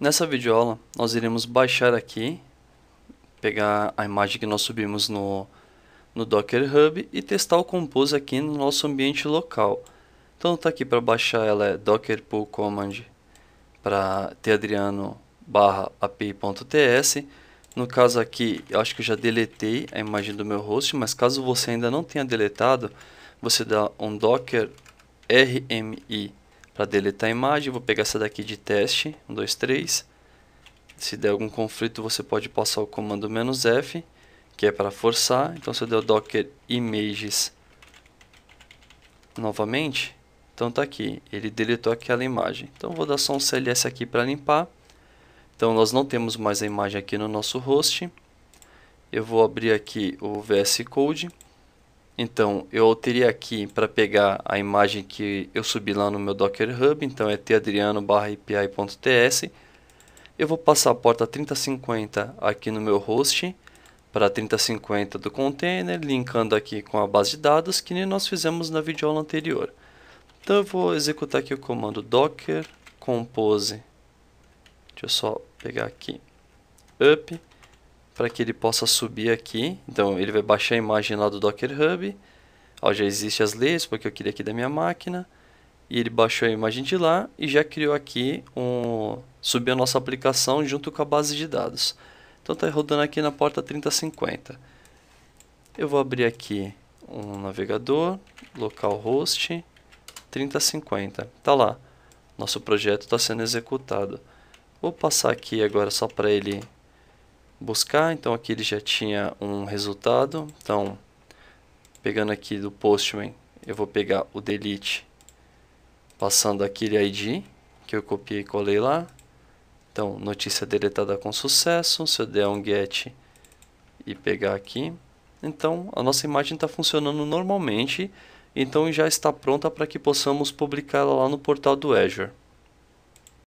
Nessa videoaula, nós iremos baixar aqui, pegar a imagem que nós subimos no, no Docker Hub e testar o Compose aqui no nosso ambiente local. Então tá aqui para baixar ela é docker pull command para tadriano barra api.ts no caso aqui, eu acho que eu já deletei a imagem do meu host, mas caso você ainda não tenha deletado, você dá um docker rmi para deletar a imagem. Vou pegar essa daqui de teste, 1, 2, 3. Se der algum conflito, você pode passar o comando "-f", que é para forçar. Então, se eu der o docker images novamente, então está aqui, ele deletou aquela imagem. Então, vou dar só um cls aqui para limpar. Então, nós não temos mais a imagem aqui no nosso host. Eu vou abrir aqui o VS Code. Então, eu teria aqui para pegar a imagem que eu subi lá no meu Docker Hub, então é tadriano.ipi.ts. Eu vou passar a porta 3050 aqui no meu host para 3050 do container, linkando aqui com a base de dados que nem nós fizemos na videoaula anterior. Então eu vou executar aqui o comando docker compose, deixa eu só pegar aqui, up, para que ele possa subir aqui. Então ele vai baixar a imagem lá do Docker Hub. Ó, já existe as leis, porque eu queria aqui da minha máquina. E ele baixou a imagem de lá e já criou aqui um. subiu a nossa aplicação junto com a base de dados. Então está rodando aqui na porta 3050. Eu vou abrir aqui um navegador, localhost 3050. Tá lá. Nosso projeto está sendo executado. Vou passar aqui agora só para ele buscar. Então aqui ele já tinha um resultado. Então, pegando aqui do Postman, eu vou pegar o delete, passando aquele ID que eu copiei e colei lá. Então, notícia deletada com sucesso. Se eu der um get e pegar aqui, então a nossa imagem está funcionando normalmente. Então já está pronta para que possamos publicá-la lá no portal do Azure.